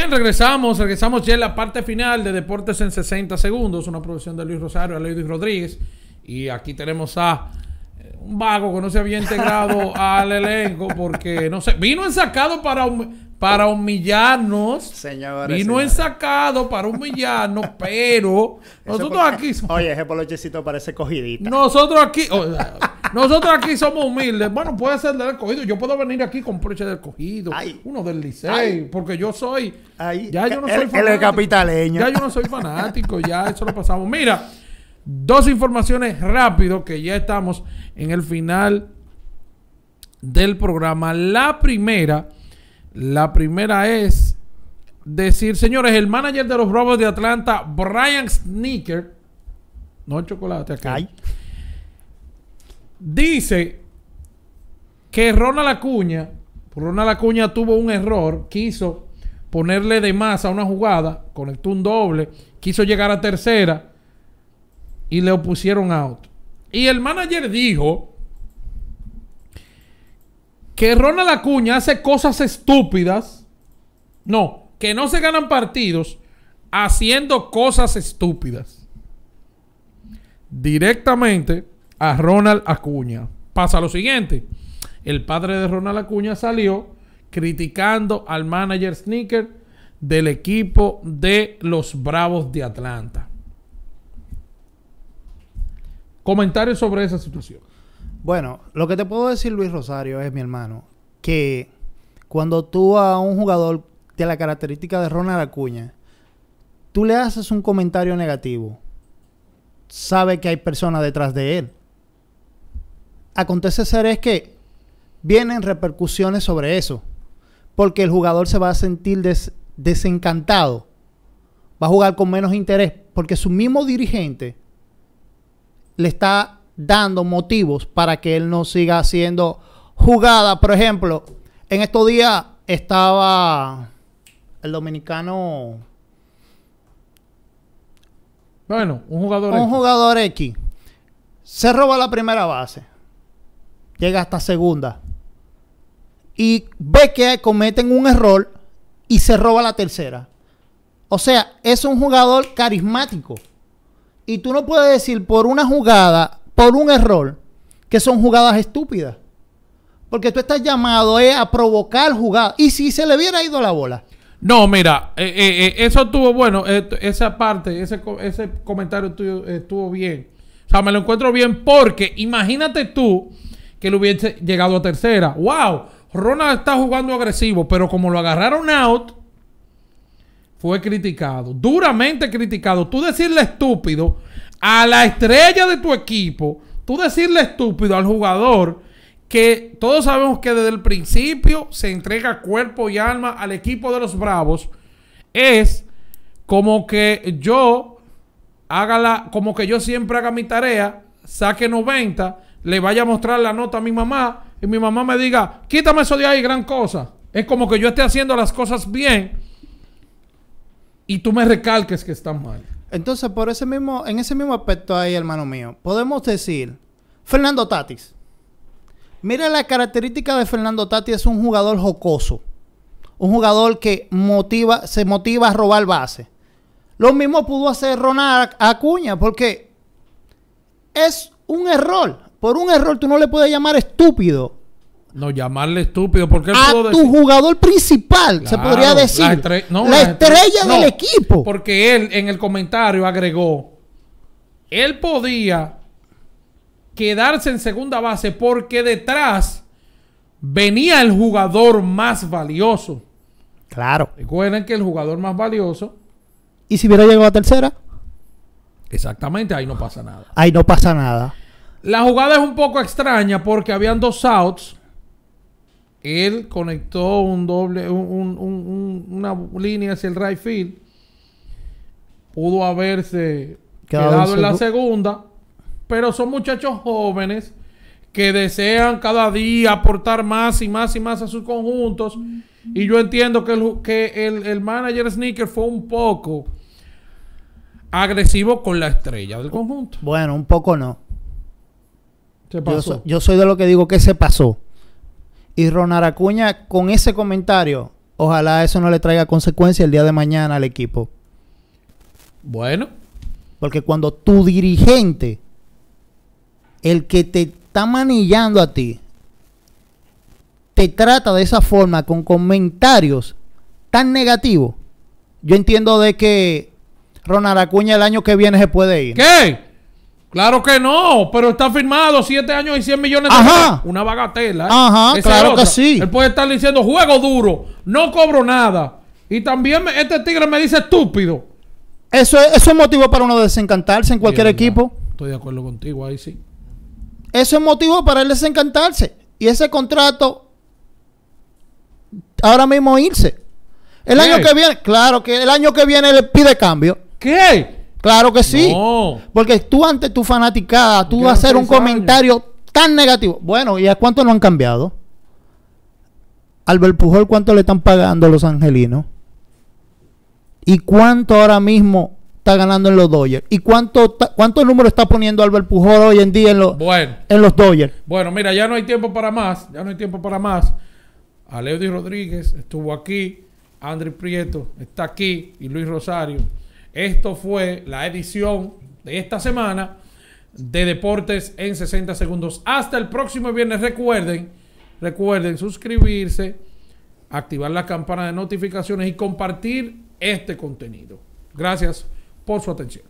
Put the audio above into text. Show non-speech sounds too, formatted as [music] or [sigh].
Bien, regresamos, regresamos ya en la parte final de Deportes en 60 segundos, una producción de Luis Rosario, Luis Rodríguez, y aquí tenemos a eh, un vago que no se había integrado [laughs] al elenco porque, no sé, vino ensacado para, para humillarnos. Señores. Vino ensacado para [laughs] humillarnos, pero nosotros aquí... Oye, ese polochecito parece cogidita. Nosotros aquí... Nosotros aquí somos humildes. Bueno, puede ser del cogido. Yo puedo venir aquí con Proche del cogido. Uno del liceo Porque yo soy. Ya yo no soy fanático. capitaleño. Ya yo no soy fanático. ya eso lo pasamos. Mira, dos informaciones rápido que ya estamos en el final del programa. La primera. La primera es decir, señores, el manager de los robos de Atlanta, Brian Sneaker, no chocolate acá, Dice que Ronald Acuña, Ronald Lacuña tuvo un error, quiso ponerle de más a una jugada, conectó un doble, quiso llegar a tercera y le opusieron out. Y el manager dijo que Ronald Acuña hace cosas estúpidas, no, que no se ganan partidos haciendo cosas estúpidas. Directamente a Ronald Acuña. Pasa lo siguiente. El padre de Ronald Acuña salió criticando al manager Sneaker del equipo de los Bravos de Atlanta. Comentarios sobre esa situación. Bueno, lo que te puedo decir Luis Rosario es, mi hermano, que cuando tú a un jugador de la característica de Ronald Acuña, tú le haces un comentario negativo, sabe que hay personas detrás de él acontece ser es que vienen repercusiones sobre eso, porque el jugador se va a sentir desencantado, va a jugar con menos interés, porque su mismo dirigente le está dando motivos para que él no siga haciendo jugada. Por ejemplo, en estos días estaba el dominicano. Bueno, un jugador X. Un jugador X. Se roba la primera base llega hasta segunda y ve que cometen un error y se roba la tercera. O sea, es un jugador carismático. Y tú no puedes decir por una jugada, por un error, que son jugadas estúpidas. Porque tú estás llamado eh, a provocar jugadas. Y si se le hubiera ido la bola. No, mira, eh, eh, eso estuvo bueno. esa parte, ese, ese comentario tuyo estuvo bien. O sea, me lo encuentro bien porque imagínate tú que le hubiese llegado a tercera. ¡Wow! Ronald está jugando agresivo, pero como lo agarraron out, fue criticado, duramente criticado. Tú decirle estúpido a la estrella de tu equipo, tú decirle estúpido al jugador que todos sabemos que desde el principio se entrega cuerpo y alma al equipo de los Bravos, es como que yo haga la, como que yo siempre haga mi tarea, saque 90 le vaya a mostrar la nota a mi mamá y mi mamá me diga, quítame eso de ahí, gran cosa. Es como que yo esté haciendo las cosas bien y tú me recalques que están mal. Entonces, por ese mismo, en ese mismo aspecto ahí, hermano mío, podemos decir, Fernando Tatis. Mira la característica de Fernando Tatis, es un jugador jocoso. Un jugador que motiva, se motiva a robar base. Lo mismo pudo hacer Ronald Acuña, porque es un error. Por un error tú no le puedes llamar estúpido. No, llamarle estúpido porque a tu jugador principal, se podría decir. La, estrella, del equipo. Porque él en el comentario agregó, él podía quedarse en segunda base porque detrás venía el jugador más valioso. Claro. Recuerden que el jugador más valioso. ¿Y si hubiera llegado a tercera? Exactamente, ahí no pasa nada. Ahí no pasa nada. La jugada es un poco extraña porque habían dos outs. Él conectó un doble, una línea hacia el right field. Pudo haberse quedado en la segunda. Pero son muchachos jóvenes que desean cada día aportar más y más y más a sus conjuntos. Y yo entiendo que el, que el manager Sneaker fue un poco agresivo con la estrella del conjunto. Bueno, un poco no. Yo, soy de lo que digo que se pasó. Y Ron Acuña, con ese comentario, ojalá eso no le traiga consecuencias el día de mañana al equipo. Bueno. Porque cuando tu dirigente, el que te está manillando a ti, te trata de esa forma, con comentarios tan negativos, yo entiendo de que Ronald Acuña el año que viene se puede ir. ¿Qué? Claro que no, pero está firmado 7 años y 100 millones de Una bagatela. ¿eh? Ajá, claro que sí. Él puede estar diciendo juego duro, no cobro nada. Y también este tigre me dice estúpido. Eso, es motivo para uno desencantarse en cualquier equipo. Estoy de acuerdo contigo, ahí sí. Eso es motivo para él desencantarse. Y ese contrato, ahora mismo irse. El año que viene, claro que el año que viene le pide cambio. ¿Qué? Claro que sí. Porque tú antes tu fanaticada, tú vas a hacer un comentario tan negativo. Bueno, ¿y a cuánto no han cambiado? Albert Pujol, ¿cuánto le están pagando los angelinos? ¿Y cuánto ahora mismo está ganando en los Dodgers? ¿Y cuánto, cuánto número está poniendo Albert Pujol hoy en día en, los en los Dodgers? Bueno, mira, ya no hay tiempo para más. Ya no hay tiempo para más. Aleudy Rodríguez estuvo aquí. Andrés Prieto está aquí. Y Luis Rosario. Esto fue la edición de esta semana de Deportes en 60 segundos. Hasta el próximo viernes. Recuerden, recuerden suscribirse, activar la campana de notificaciones y compartir este contenido. Gracias por su atención.